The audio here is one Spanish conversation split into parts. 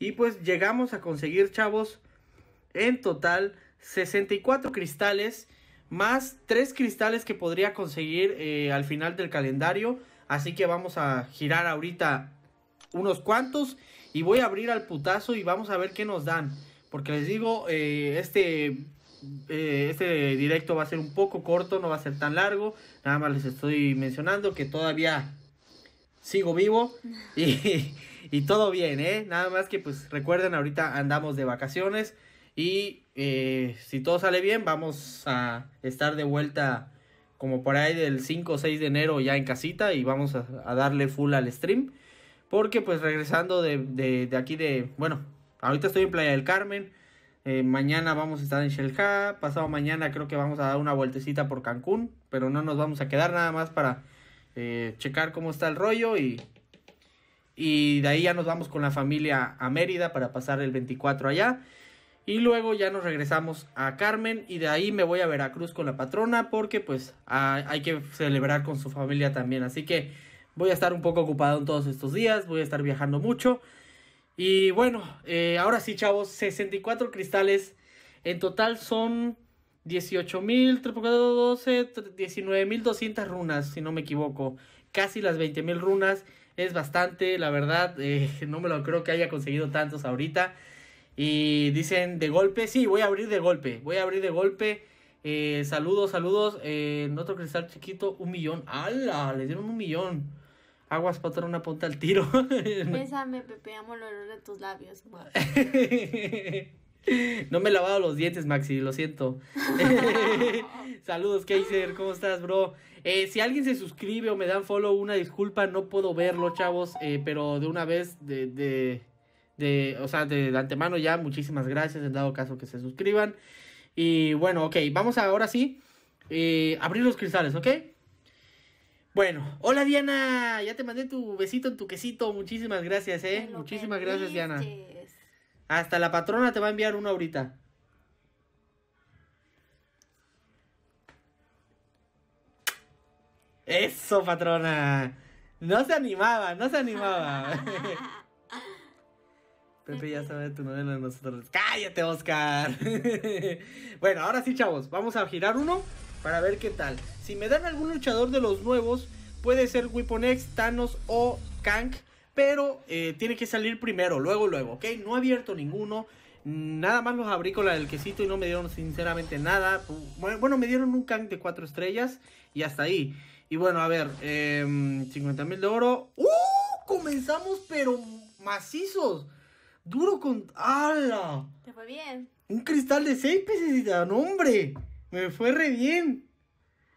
Y pues llegamos a conseguir, chavos, en total 64 cristales más 3 cristales que podría conseguir eh, al final del calendario. Así que vamos a girar ahorita unos cuantos y voy a abrir al putazo y vamos a ver qué nos dan. Porque les digo, eh, este, eh, este directo va a ser un poco corto, no va a ser tan largo. Nada más les estoy mencionando que todavía sigo vivo y, y todo bien, ¿eh? Nada más que pues recuerden, ahorita andamos de vacaciones y eh, si todo sale bien, vamos a estar de vuelta como por ahí del 5 o 6 de enero ya en casita y vamos a, darle full al stream. Porque pues regresando de, aquí de... Bueno, ahorita estoy en Playa del Carmen. Eh, mañana vamos a estar en Shelja. Pasado mañana creo que vamos a dar una vueltecita por Cancún. Pero no nos vamos a quedar nada más para eh, checar cómo está el rollo y, y de ahí ya nos vamos con la familia a Mérida para pasar el 24 allá. Y luego ya nos regresamos a Carmen y de ahí me voy a Veracruz con la patrona porque pues hay que celebrar con su familia también. Así que voy a estar un poco ocupado en todos estos días, voy a estar viajando mucho. Y bueno, eh, ahora sí chavos, 64 cristales. En total son 18.000, mil 19.200 runas, si no me equivoco. Casi las 20.000 runas. Es bastante, la verdad. Eh, no me lo creo que haya conseguido tantos ahorita. Y dicen de golpe, sí, voy a abrir de golpe. Voy a abrir de golpe. Eh, saludos, saludos. Eh, otro cristal chiquito, un millón. ¡Hala! Le dieron un millón. Aguas, para una punta al tiro. Pésame, Pepe, amo el olor de tus labios. No me he lavado los dientes, Maxi, lo siento. Saludos, Kaiser, ¿cómo estás, bro? Eh, si alguien se suscribe o me dan follow, una disculpa, no puedo verlo, chavos, eh, pero de una vez, de, de, de, o sea, de, antemano ya, muchísimas gracias, en dado caso que se suscriban. Y bueno, ok, vamos ahora sí, eh, abrir los cristales, ¿ok? Bueno, hola Diana, ya te mandé tu besito en tu quesito, muchísimas gracias, ¿eh? Muchísimas gracias, Diana. Hasta la patrona te va a enviar uno ahorita. Eso, patrona. No se animaba, no se animaba. Pepe ya sabe tu novela de nosotros. ¡Cállate, Oscar! bueno, ahora sí, chavos. Vamos a girar uno para ver qué tal. Si me dan algún luchador de los nuevos, puede ser Weapon Thanos o Kank pero eh, tiene que salir primero, luego, luego, ¿ok? No he abierto ninguno. Nada más los abrí con la del quesito y no me dieron sinceramente nada. Bueno, me dieron un can de cuatro estrellas y hasta ahí. Y bueno, a ver, 50 em, mil de oro. ¡Uh! Comenzamos, pero macizos. Duro con... ¡Hala! Te fue bien. Un cristal de 6 y ¡no hombre! Me fue re bien.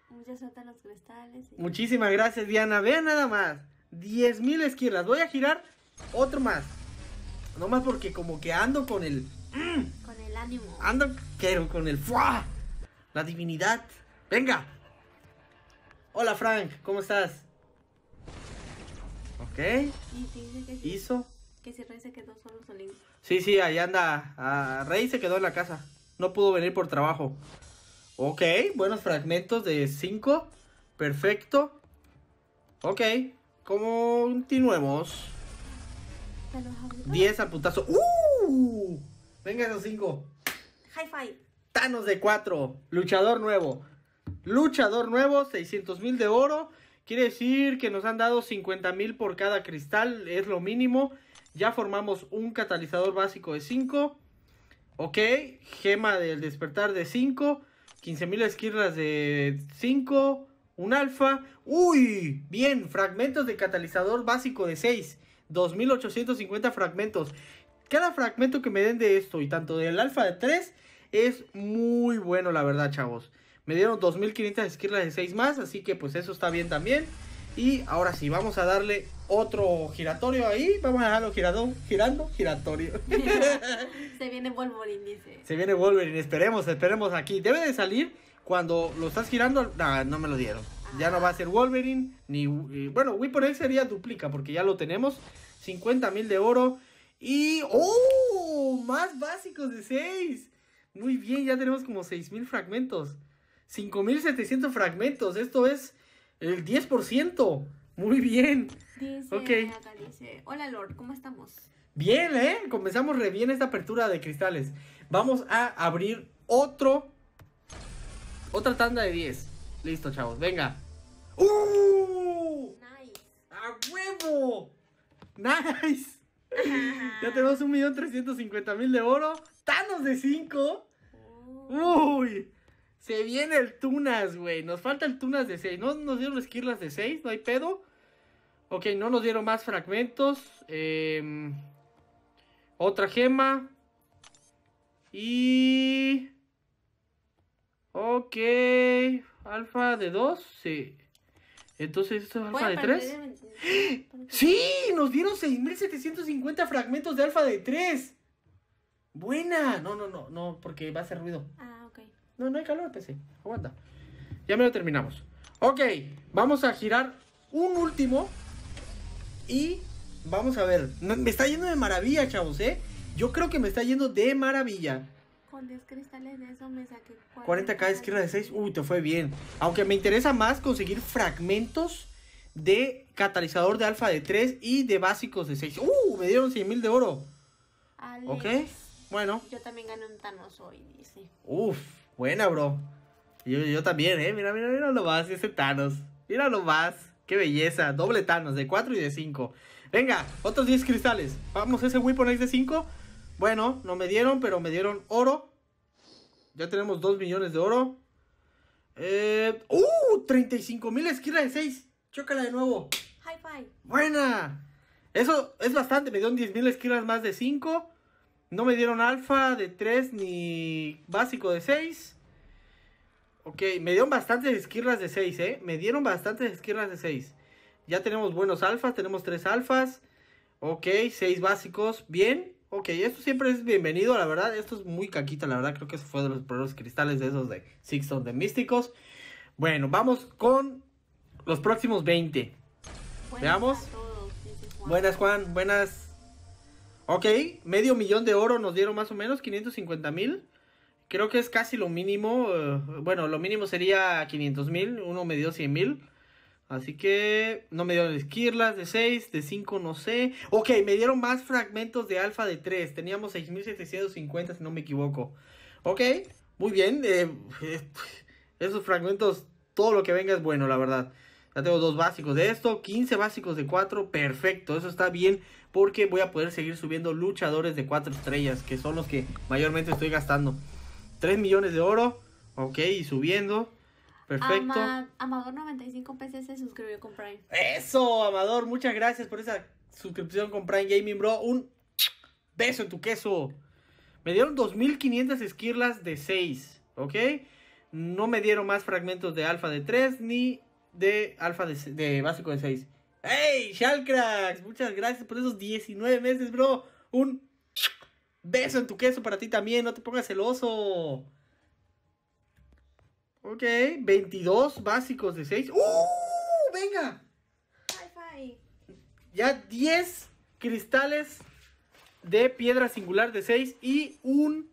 Muchas los cristales. Muchísimas gracias, Diana. Vean nada más. 10.000 esquirlas. Voy a girar otro más. No más porque como que ando con el... Mm, con el ánimo. Ando quiero con el... ¡fua! La divinidad. Venga. Hola Frank, ¿cómo estás? Ok. Hizo. Que si Rey se quedó solo solito. Sí, sí, ahí anda. Ah, Rey se quedó en la casa. No pudo venir por trabajo. Ok, buenos fragmentos de 5. Perfecto. Ok. Continuemos. 10 a putazo. ¡Uh! Venga esos 5. High five. Thanos de 4. Luchador nuevo. Luchador nuevo, 600 mil de oro. Quiere decir que nos han dado 50 mil por cada cristal, es lo mínimo. Ya formamos un catalizador básico de 5. Ok, gema del despertar de 5. 15 mil esquirlas de 5 un alfa. ¡Uy! Bien, fragmentos de catalizador básico de 6. 2850 fragmentos. Cada fragmento que me den de esto y tanto del alfa de 3 es muy bueno, la verdad, chavos. Me dieron 2500 esquirlas de 6 más, así que pues eso está bien también. Y ahora sí, vamos a darle otro giratorio ahí. Vamos a dejarlo girado, girando, giratorio. Se viene Wolverine, dice. Se viene Wolverine, esperemos, esperemos aquí. Debe de salir cuando lo estás girando, No, no me lo dieron. Ya no va a ser Wolverine, ni... Bueno, por X sería duplica, porque ya lo tenemos. 50 mil de oro. Y... ¡Oh! Más básicos de 6. Muy bien, ya tenemos como 6 mil fragmentos. 5.700 fragmentos. Esto es el 10%. Muy bien. Dice, dice, hola Lord, ¿cómo estamos? Bien, ¿eh? Comenzamos re bien esta apertura de cristales. Vamos a abrir otro otra tanda de 10. Listo, chavos, venga. ¡Uh! Nice. ¡A huevo! ¡Nice! ya tenemos 1.350.000 de oro. ¡Tanos de 5! ¡Uy! Se viene el Tunas, güey. Nos falta el Tunas de 6. No nos dieron esquirlas de 6, no hay pedo. Ok, no nos dieron más fragmentos. Em, otra gema. Y... Ok. ¿Alfa de 2? Sí. Entonces, ¿esto es alfa de 3? ¡Sí! ¡Nos dieron 6750 fragmentos de alfa de 3! ¡Buena! No, no, no, no, porque va a hacer ruido. Ah, ok. No, no hay calor, PC. Aguanta. Ya me lo terminamos. Ok, vamos a girar un último. Y vamos a ver. Me está yendo de maravilla, chavos, ¿eh? Yo creo que me está yendo de maravilla con 10 cristales de eso me saqué 40. k esquina de 6. Uy, te fue bien. Aunque me interesa más conseguir fragmentos de catalizador de alfa de 3 y de básicos de 6. ¡Uh! Me dieron 100 mil de oro. ok, bueno. Yo también gané un Thanos hoy, dice. Uf, buena, bro. Yo, también, ¿eh? Mira, mira, mira lo más, ese Thanos. Mira lo más. Qué belleza. Doble Thanos, de 4 y de 5. Venga, otros 10 cristales. Vamos, ese Weapon X de 5. Bueno, no me dieron, pero me dieron oro. Ya tenemos 2 millones de oro. Eh, ¡Uh! 35 mil de 6. Chócala de nuevo. High five. Buena. Eso es bastante. Me dieron 10 mil más de 5. No me dieron alfa de 3 ni básico de 6. Ok, me dieron bastantes esquirlas de 6, ¿eh? Me dieron bastantes esquirlas de 6. Ya tenemos buenos alfas, tenemos 3 alfas. Ok, 6 básicos, bien. Ok, esto siempre es bienvenido, la verdad. Esto es muy caquita, la verdad. Creo que eso fue de los primeros cristales de esos de Sixton de Místicos. Bueno, vamos con los próximos 20. Veamos. Buenas, Juan. Buenas. Ok, medio millón de oro nos dieron más o menos, 550 mil. Creo que es casi lo mínimo. Eh, bueno, lo mínimo sería 500 mil. Uno me dio 100 mil. Así que no me dieron esquirlas de 6, de 5 no sé. Ok, me dieron más fragmentos de alfa de 3. Teníamos 6750 si no me equivoco. Ok, muy bien. Eh, eh, esos fragmentos, todo lo que venga es bueno, la verdad. Ya tengo dos básicos de esto, 15 básicos de 4, perfecto, eso está bien porque voy a poder seguir subiendo luchadores de 4 estrellas, que son los que mayormente estoy gastando. 3 millones de oro, ok, y subiendo. Amador 95 PC se suscribió con Prime. Eso, Amador, muchas gracias por esa suscripción con Prime Gaming, bro. Un beso en tu queso. Me dieron 2500 esquirlas de 6, ¿ok? No me dieron más fragmentos de alfa de 3 ni de alfa de, de básico de 6. ¡Hey, Shalcracks! Muchas gracias por esos 19 meses, bro. Un beso en tu queso para ti también. No te pongas celoso. Ok, 22 básicos de 6. ¡Uh! ¡Venga! Ya 10 cristales de piedra singular de 6 y un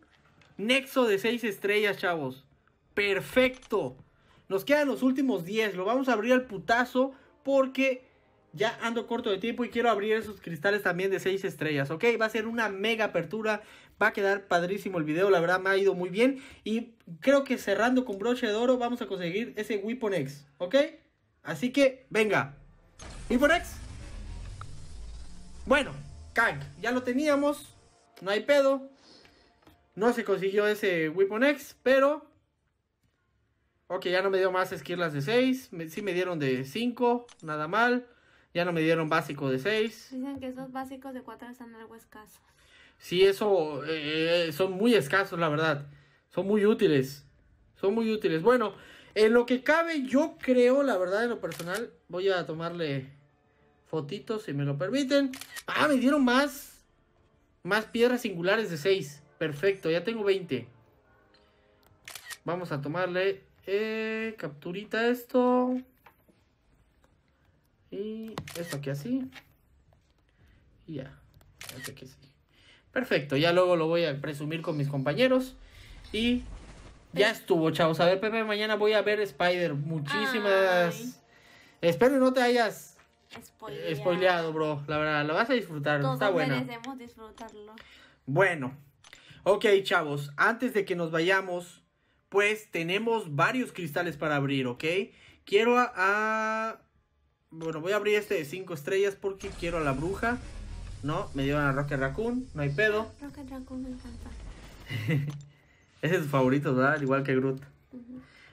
nexo de 6 estrellas, chavos. Perfecto. Nos quedan los últimos 10. Lo vamos a abrir al putazo porque ya ando corto de tiempo y quiero abrir esos cristales también de 6 estrellas, ¿ok? Va a ser una mega apertura, Va a quedar padrísimo el video, la verdad me ha ido muy bien. Y creo que cerrando con broche de oro vamos a conseguir ese Weapon X, ¿ok? Así que, venga. Weapon X. Bueno, Kang, ya lo teníamos. No hay pedo. No se consiguió ese Weapon X, pero... Ok, ya no me dio más esquirlas de 6. sí me dieron de 5, nada mal. Ya no me dieron básico de 6. Dicen que esos básicos de 4 están algo escasos. Sí, eso eh, eh, son muy escasos, la verdad. Son muy útiles. Son muy útiles. Bueno, en lo que cabe, yo creo, la verdad, en lo personal, voy a tomarle fotitos, si me lo permiten. Ah, me dieron más, más piedras singulares de 6. Perfecto, ya tengo 20. Vamos a tomarle eh, capturita esto. Y esto aquí así. Y ya. Este aquí sí. Perfecto, ya luego lo voy a presumir con mis compañeros. Y ya estuvo, chavos. A ver, Pepe, mañana voy a ver Spider. Muchísimas. Espero no te hayas Spoileado. bro. La verdad, lo vas a disfrutar. Está bueno. disfrutarlo. Bueno. Ok, chavos. Antes de que nos vayamos, pues tenemos varios cristales para abrir, ¿ok? Quiero a... a... Bueno, voy a abrir este de 5 estrellas porque quiero a la bruja. No, me dieron a Rocket Raccoon, no hay pedo. Rocket Raccoon me encanta. Ese es su favorito, ¿verdad? Al igual que Groot.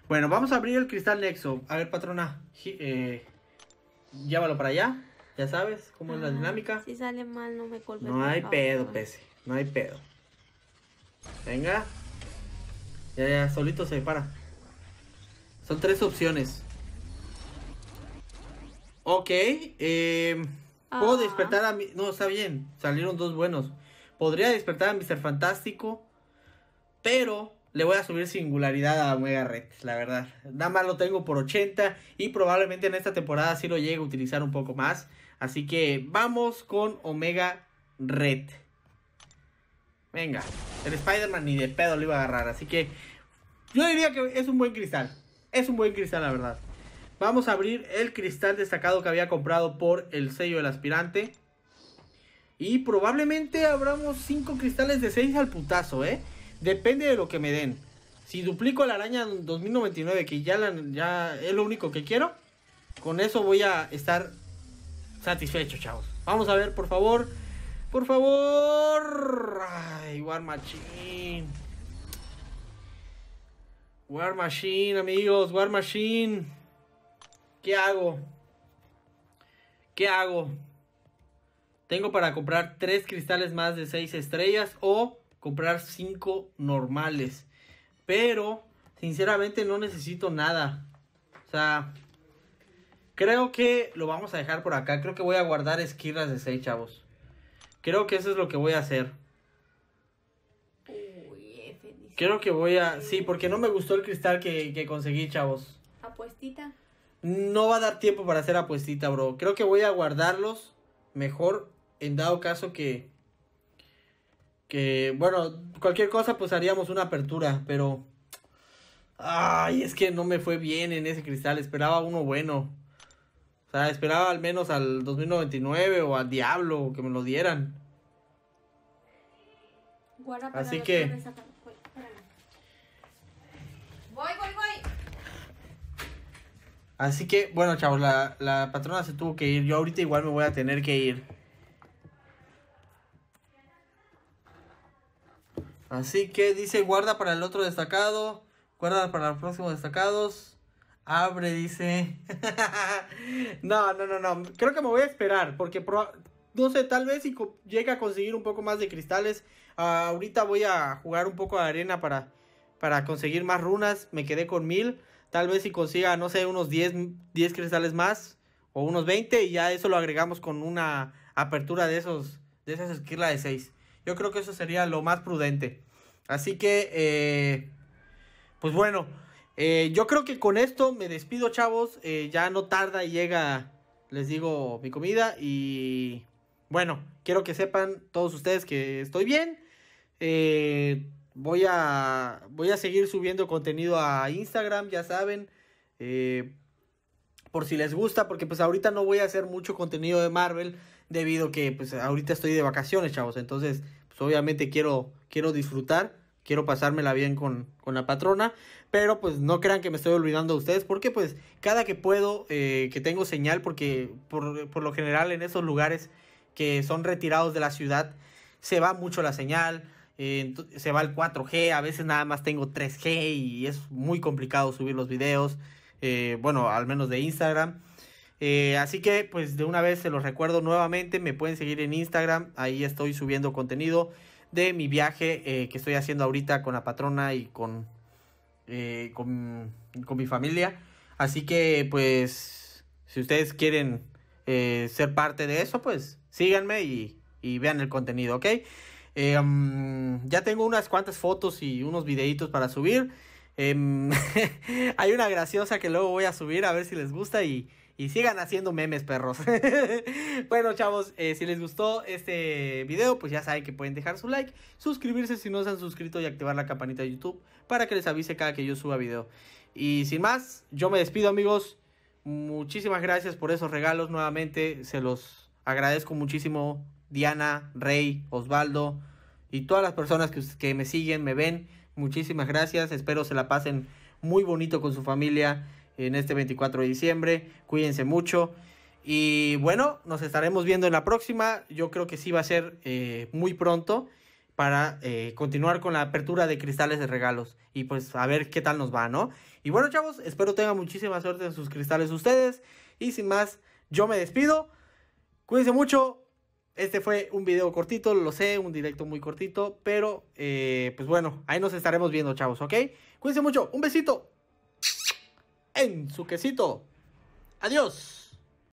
Bueno, vamos a abrir el cristal Nexo. A ver, patrona, eh, llévalo para allá. Ya sabes cómo es la dinámica. Si sale mal, no me culpes. No hay pedo, Pese. No hay pedo. Venga. Ya, ya, solito se para. Son tres opciones. Ok, eh... Puedo ah. despertar a No, está bien, salieron dos buenos. Podría despertar a Mr. Fantástico, pero le voy a subir singularidad a Omega Red, la verdad. Nada más lo tengo por 80 y probablemente en esta temporada sí lo llegue a utilizar un poco más. Así que vamos con Omega Red. Venga, el Spider-Man ni de pedo lo iba a agarrar, así que yo diría que es un buen cristal. Es un buen cristal, la verdad. Vamos a abrir el cristal destacado que había comprado por el sello del aspirante. Y probablemente abramos 5 cristales de 6 al putazo, ¿eh? Depende de lo que me den. Si duplico la araña 2099, que ya, es lo único que quiero, con eso voy a estar satisfecho, chavos. Vamos a ver, por favor. Por favor. Ay, War Machine. War Machine, amigos. War Machine. ¿Qué hago? ¿Qué hago? Tengo para comprar tres cristales más de 6 estrellas o comprar 5 normales. Pero, sinceramente, no necesito nada. O sea, creo que lo vamos a dejar por acá. Creo que voy a guardar esquirlas de 6, chavos. Creo que eso es lo que voy a hacer. Creo que voy a... Sí, porque no me gustó el cristal que, que conseguí, chavos. Apuestita. No va a dar tiempo para hacer apuestita, bro. Creo que voy a guardarlos mejor en dado caso que... Que, bueno, cualquier cosa pues haríamos una apertura, pero... Ay, es que no me fue bien en ese cristal. Esperaba uno bueno. O sea, esperaba al menos al 2099 o al Diablo que me lo dieran. Así que... Así que, bueno, chavos, la, patrona se tuvo que ir. Yo ahorita igual me voy a tener que ir. Así que dice guarda para el otro destacado. Guarda para los próximos destacados. Abre, dice. no, no, no, no. Creo que me voy a esperar. Porque no sé, tal vez si llegue a conseguir un poco más de cristales. Ah, ahorita voy a jugar un poco de arena para, para conseguir más runas. Me quedé con mil. Tal vez si consiga, no sé, unos 10, cristales más o unos 20 y ya eso lo agregamos con una apertura de esos de esas esquilas de 6. Yo creo que eso sería lo más prudente. Así que, eh, pues bueno, eh, yo creo que con esto me despido, chavos. Eh, ya no tarda y llega, les digo, mi comida. Y bueno, quiero que sepan todos ustedes que estoy bien voy a, voy a seguir subiendo contenido a Instagram, ya saben. Eh, por si les gusta, porque pues ahorita no voy a hacer mucho contenido de Marvel debido que pues ahorita estoy de vacaciones, chavos. Entonces, pues obviamente quiero, quiero disfrutar, quiero pasármela bien con, la patrona, pero pues no crean que me estoy olvidando de ustedes, porque pues cada que puedo, eh, que tengo señal, porque por, por lo general en esos lugares que son retirados de la ciudad, se va mucho la señal eh, se va al 4G, a veces nada más tengo 3G y es muy complicado subir los videos, eh, bueno, al menos de Instagram. Eh, así que pues de una vez se los recuerdo nuevamente, me pueden seguir en Instagram, ahí estoy subiendo contenido de mi viaje que estoy haciendo ahorita con la patrona y con, con, mi familia. Así que pues si ustedes quieren ser parte de eso, pues síganme y, y vean el contenido, ¿ok? Em, ya tengo unas cuantas fotos y unos videitos para subir. Em, hay una graciosa que luego voy a subir a ver si les gusta y, sigan haciendo memes, perros. bueno, chavos, eh, si les gustó este video, pues ya saben que pueden dejar su like, suscribirse si no se han suscrito y activar la campanita de YouTube para que les avise cada que yo suba video. Y sin más, yo me despido, amigos. Muchísimas gracias por esos regalos nuevamente. Se los agradezco muchísimo. Diana, Rey, Osvaldo y todas las personas que, me siguen, me ven. Muchísimas gracias. Espero se la pasen muy bonito con su familia en este 24 de diciembre. Cuídense mucho. Y bueno, nos estaremos viendo en la próxima. Yo creo que sí va a ser eh, muy pronto para eh, continuar con la apertura de cristales de regalos y pues a ver qué tal nos va, ¿no? Y bueno, chavos, espero tengan muchísima suerte en sus cristales ustedes. Y sin más, yo me despido. Cuídense mucho. Este fue un video cortito, lo sé, un directo muy cortito, pero eh, pues bueno, ahí nos estaremos viendo, chavos, ¿ok? Cuídense mucho, un besito en su quesito. Adiós.